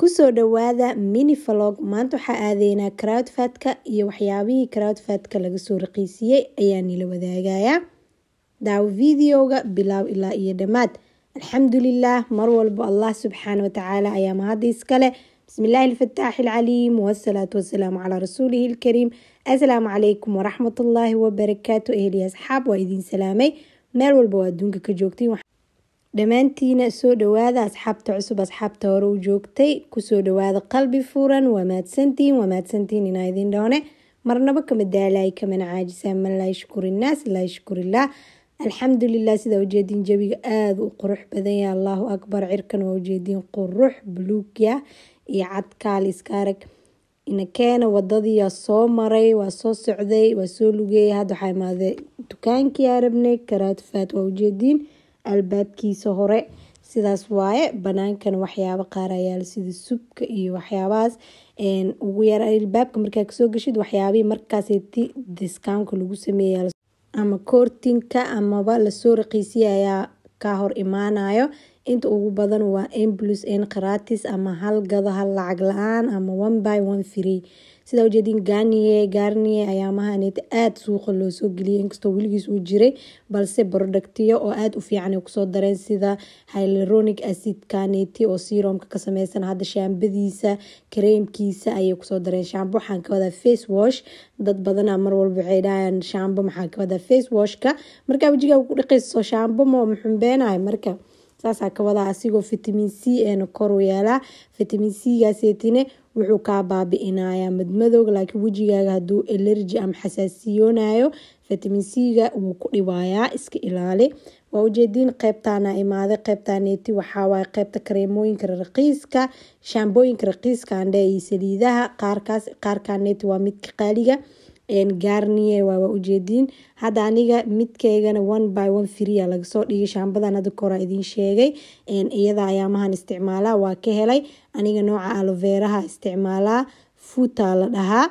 kusoo dhawaada mini maanta waxaa aadeynaa crowdfatka iyo waxyaabihii crowdfatka laga soo raqiisiyey ayaa nila wadaagayaa daawo videoga bilow ilaa iyo dhammaad alxamdulilaah mar walbo allah subxaana watacaala ayaa mahadda iskale bismillaahi alfataaxi alcaliim wasalaatu wasalaamu calaa rasuulihi ilkariim assalaamu calaykum waraxmatullaahi wabarakaatu eheliya asxaab waa idiin salaamay meel walba waa adduunka ka joogtiin dhammaantiina soo dhowaada asxaabta cusub asxaabta hore u joogtay kusoo dhowaada qalbi furan waa maadsantiin waa mahadsantihiin inaa idin dhoone marnaba kama daalay kamana caajisa man laa yashkuri laa yashkuri alxamdulilah sidaa ujeedin jabiga aada u qurux badanya allaahu akbar cirkan waa ujeedin qurux buluugya iyo cadkaal iska inakeena wadadiiyaa soo maray waa soo socday waa soo lugeeyay hadda waxaa imaadey dukaankii arabne karaadfaad waa ujeediin albaabkiisa hore sidaas waaye banaankan waxyaabo qaarayaal sida subka iyo waxyaabahaas ugu yara albaabka markaa kasoo gashid waxyaabihii markaaseti diskaanka lagu sameeya ama kortinka amaba lasoo raqiisiya ayaa ka hor imaanayo Inta ugu badan waa N+N qaraatiis ama hal gado hal lacag la'aan ama one buy one free. Sidaa u jeedin Garnier, Garnier ayaamahan aad suuqa loo soo geliyay inkastoo weligiis uu jiray balse productiyo oo aad u fiican kusoo dareen sida hyaluronic acid kaneeti oo serum ka samaysan hadda shaambadiisa, kareemkiisa ayay kusoo dareen. Shaambo waxaan ka wadaa face wash dad badanaa mar walba waxay dhahayaan shaambo maxaan ka wadaa face washka markaa wajigaaga ku dhaqayso shaambo ma muxuun marka saasaa wadaa asigoo fitamin c eena koru yeelaa fitamin c wuxuu kaa baabi'inayaa madmadooga laakiin wejigaaga haduu elerji ama xasaasiyoonayo fitamin c-ga wuu ku dhibayaa iska ilaali waa ujeediin qeybtaana imaaday qeybtaaneti waxaawaay qeybta kareemooyinka raqiiska shaambooyinka andhe iyo saliidaha qaarkaas qaarkaaneti waa midka qaaliga gaarniye waaba ujeediin hadda aniga midkeygana one by one free laga soo dhigay shaambadan hadda koraa idiin sheegay iyada ayaamahan isticmaalaa waa ka helay aniga nooca aloveeraha isticmaalaa fuuta la dhahaa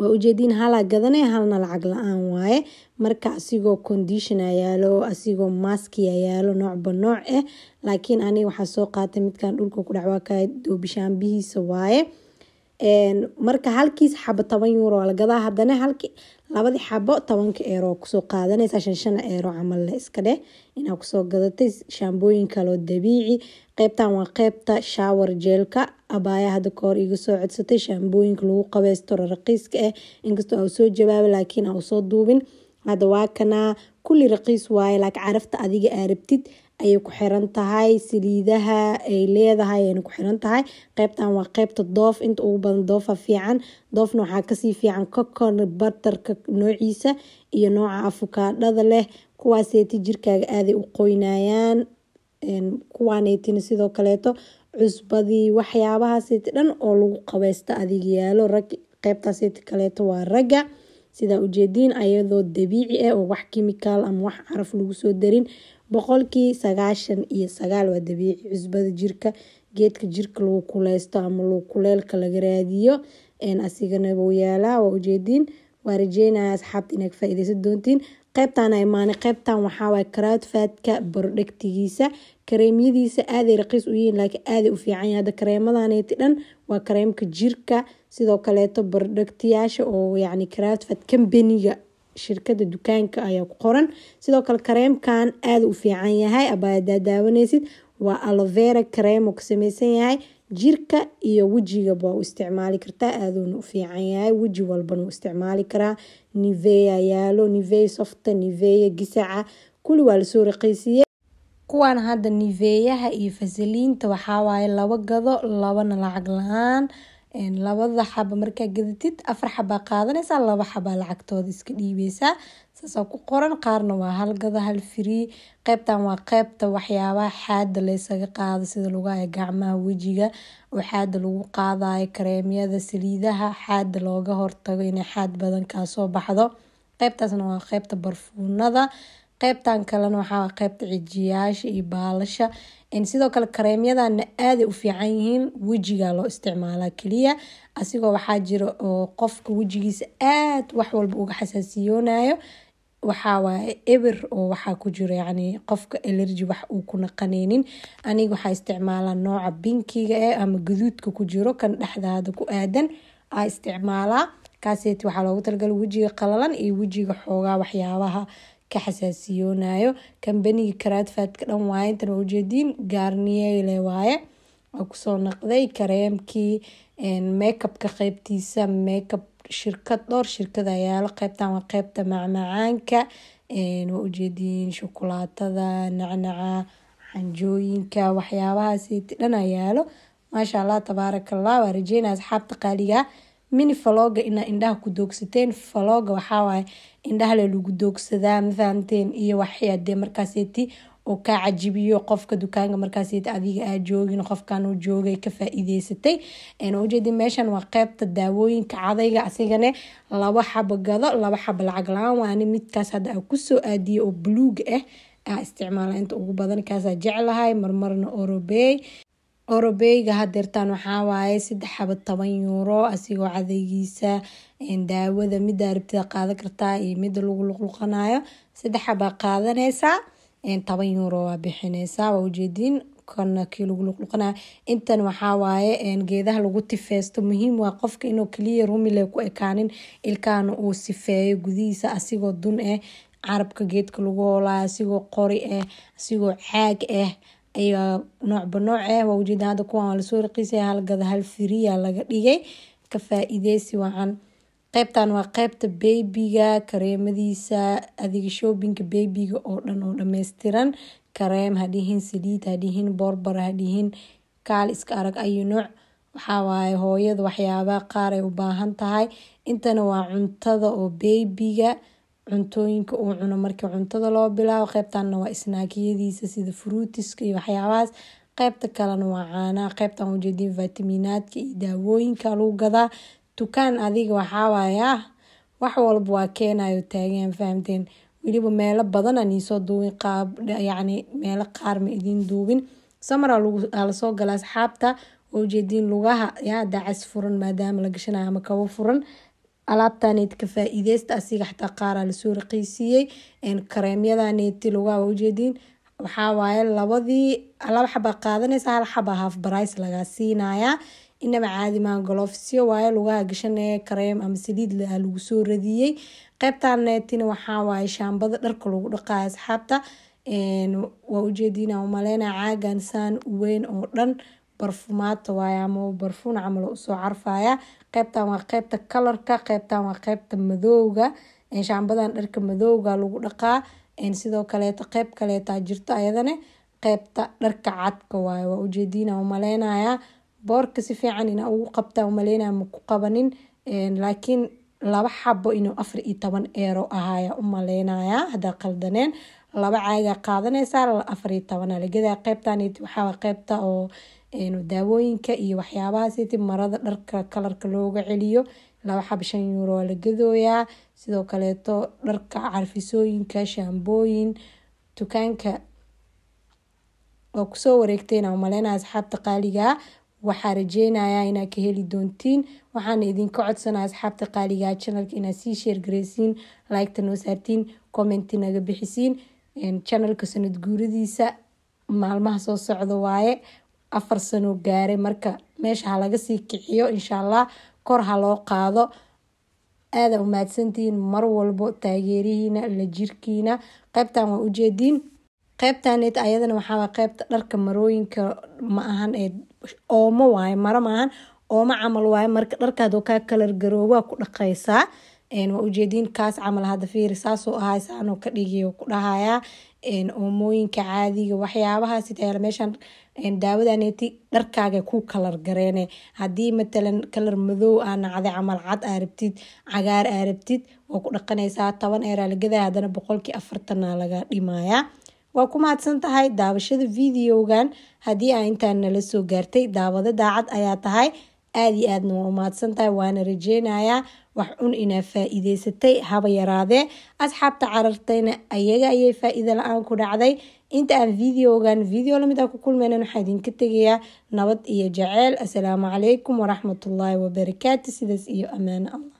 waa ujeediin halaa gadane halna lacag la-aan waaye marka asigoo conditiona yaalo oo asigoo maskiya yaalo noocba nooc ah laakiin aniga waxaa soo qaatay midkan dhulka ku dhacwaa ka doobishaanbihiisa waaye marka halkiis xabo toban euro la gadaa hadana halki labadii xabo tobanka eero kusoo qaadanaysa shan eero camal le iska inaa kusoo gadatay shaambooyin kaloo dabiici qeybtan waa qeybta shaawar jeelka abaaya hadda kahor iga soo codsatay shaambooyinka lagu qabeysto raqiiska ah eh, inkastoo a soo jawaaba laakiin a usoo duubin hadda waa kanaa kulli raqiis waaye laak carafta adiga aarabtid ayay ku xiran tahay saliidaha ay leedahay ayna ku xiran tahay qeybtan waa qeybta doof inta ugu badan doofa fiican doofna waxaa kasii fiican kokon batarka noociisa iyo nooca afukaadhada leh kuwaaseeti jirkaaga aaday u qoynayaan kuwaaneytina sidoo kaleeto cusbadii waxyaabahaaseti dhan oo lagu qabeysta adiga yaalo rag qeybtaaseeti kaleeto waa ragga sidaa ujeediin ayadoo dabiici ah oo wax kimikaal ama wax caraf lagu soo darin boqolkii sagaashan iyo sagaal waa dabiici cusbada jirka geedka jirka lagu kuleysto ama lagu kuleelka laga raadiyo asigana wuu yaalaa waa ujeediin waa rajeynaya asxaabta inaad faa doontiin qeybtaan imaanay qeybtan waxaawaaye karaadfaadka barodhegtigiisa kareemyadiisa aaday raqiis u yihiin laakiin aaday u fiican yahay hadda kareemadaneyti dhan waa kareemka jirka sidoo kaleeto barodhegtiyaasha oo yacni karaadfaad kambeniga shirkada dukaanka ayaa ku qoran sidoo kale kareemkan aada u fiican yahay abaadadaawanaysid waa alovera kareem ka sameysan yahay jirka iyo wejiga baa u isticmaali kartaa aaduuna u fiican yahay weji walbana u isticmaali karaa niveya yaalo nivey softa niveya gisaca kuli waa lasoo raqiisiiyey kuwaan hadda niveeyaha iyo fasaliinta waxawaaye laba gado labana lacag la-aan labada xaba markaa gadatid afar xabaa qaadaneysaa laba xabaa lacagtooda iska dhiibeysaa saasaa ku qoran qaarna waa halgada hal firii qeybtan waa qeybta waxyaabaha xaada laysaga qaado sida lugaha gacmaha wejiga oo xaada lagu qaadayo kareemyada saliidaha xaada looga hortago inay xaad badan kaasoo baxdo qeybtaasna waa qeybta barfuunada qeybtan kalena waxaa qeybta cijiyaasha iyo baalasha sidoo kale kareemyadana aaday u fiican yihiin wejiga loo isticmaalaa keliya asigoo waxaa jira oo qofka wejigiisa aad wax walba uga xasaasiyoonayo waxawaaye ebir oo waxaa ku jiro yani qofka elerji wax uu ku naqaneynin aniga waxaa isticmaalaa nooca binkiga ee eh ama gaduudka ku jiro kan dhexdaada ku aadan aa isticmaalaa kaaseeti waxaa loogu talagala wejiga qalalan iyo wejiga xoogaa waxyaabaha ka xasaasiyoonayo kambanigii karaadfaadka dhan waay intan waa ujeediin waaye waa kusoo naqday kareemkii makeupka qeybtiisa makeup shirkad dhowr shirkad ayaalo qeybtan waa qeybta macmacaanka waa ujeediin shukulaatada nacnaca xanjooyinka waxyaabahaasiti dhan ayaalo maasha allah tabaarakallah waa rajeyna asxaabta qaaligaa ah mini falooga inaa indhaha ku doogsateen falooga waxaawaay indhahale lagu doogsadaa mafahamteen iyo waxay adee markaaseeti oo kaa cajibiyo qofka dukaanka markaaseeti adiga aa joogin qofkan joogay ka faa ujeedi meeshan waa qeybta daawooyinka cadayga asigane laba xaba gado laba xaba lacag la waani midkaas hadda aa kusoo aadiye oo buluuga ah aa isticmaala inta ugu badan kaasa jeclahay marmarna orobey orobeyga hadeertan waxaa waaye saddex toban yuuro asigoo cadaygiisa daawada mida rabtida qaadan kartaa iyo mida lagu luqluqanayo saddex qaadaneysaa toban yuuro waa bixineysaa waa ujeediin kana kii lagu luqluqanayo intan waxaa waaye geedaha lagu tifeysto muhiim waa qofka inuu kaliya rumile ku ekaanin ilkahana uu sifeeyo gudihiisa asigoo dun ah carabka geedka lagu hoolayo asigoo qori ah asigoo caag ah ayaa noocba nooc eh waa ujeeda hadda kuwan waa lasoo raqiisaya halgada hal firiya laga dhigay ka faa wacan qeybtan waa qeybta beybiga kareemadiisa adiga shoobinka beybiga oo dhan oo dhameystiran kareem hadihin saliid hadhihin boorbar hadhihin kaal iska arag ayu nooc waxawaaye hooyada waxyaabaha qaar ay u baahan tahay intana waa cuntada oo beybiga cuntooyinka uu cuno markii cuntada loo bilaabo qeybtanna waa isnaakiyadiisa sida fruutiska iyo waxyaabahaas qeybta kalena waa caanaa qeybtan ujeedin vitaminaadka iyo daawooyinka lagu gadaa dukaan adiga waxaawaaya wax walba waa keenayo taagan fahamteen weliba meelo badan aan duubin qaab meelo qaar ma idiin duubin samara lasoo gala asxaabta oo ujeediin lugaha yaa dacas furan maadaama la gashanayo ama kabo furan alaabtaneedka faa-iideysta asiga xataa qaaraa lasoo raqiisiiyey kareemyadaneeti lugaaba ujeediin waxawaaye labadii laba xaba qaadanaysa hal xaba half barice lagaa siinayaa inaba caadimaan golofsyo waaye lugaha gashanee kareem ama saliid laha lagu soo radiyey qeybtaa neetina waxawaaye shaambada dharka lagu dhaqayo asxaabta waa ujeediina umaleynaa caagan saan weyn oo dhan barfumaata waay ama barfuun camal usoo carfaya qeybtan waa qeybta kalarka qeybtan waa qeybta madowga shaambadan dharka madowga lagu dhaqaa sidoo kaleeto qeyb kaleeta jirto ayadane qeybta dharka cadka waay waa ujeediina umaleynaya boorka si fiican ina ugu qabtaa umaleynaya maku qabanin laakiin laba xabo inuu afar iyo toban eero ahaya umaleynaya hadaa qaldaneen laba caaga qaadanaysaa afar iyo tobanalagada qeybtan waxaa qeybta oo daawooyinka iyo waxyaabahaas marada dharka kalarka looga celiyo laba xab shan yuuro la gadooyaa sidoo kaleeto dharka carfisooyinka shaambooyin dukaanka oo kusoo wareegtayna maleyna asxaabta qaaligaa waxaa rajeynayaa inaad ka heli doontiin waxaana idinka codsanaya asxaabta qaaligaa janalka inaad sii sheergareysiin laygta noo saartiin commenti naga bixisiin janalka sanad guuradiisa maalmaha soo socda waaye afar sano gaaray marka meesha ha laga sii kiciyo insha allah kor ha loo qaado aada umahadsantihiin mar walbo taageerihiina la jirkiina qeybtan waa ujeediin qeybtanet ayadana waxaa qeybta dharka marooyinka ma ahan ee oomo waaye maro maahan oomo camal waaye marka dharkaado kaa kalar garoobaa ku dhaqaysaa waa ujeediin kaas camal hadda fiiri saasoo ahaysaanoo ka dhigiyo ku dhahayaa oomooyinka caadiga waxyaabahaas meeshan daawadaneti dharkaaga ku kalar gareene hadii matalan kalar madow aa nacde camal cad aa rabtid cagaar aa rabtid waa ku dhaqanaysaa toban eera lagadaa hadana boqolkii afartana laga dhimayaa waa ku mahadsan tahay daawashada videogan haddii aa intaan nala soo gaartay daawado daacad ayaa tahay aada iyo aadna waa umahadsantahay waana rajeynayaa wax un inaa faa-iideysatay haba yaraadee asxaabta carartayna ayaga ayay faa-iida la-aan ku dhacday inta aan videogan video lamid a ah ku kulmaynan waxaa idinka tegayaa nabad iyo jaceyl assalaamu calaykum waraxmatullaahi wabarakaatu sidaas iyo ammaano alla ah.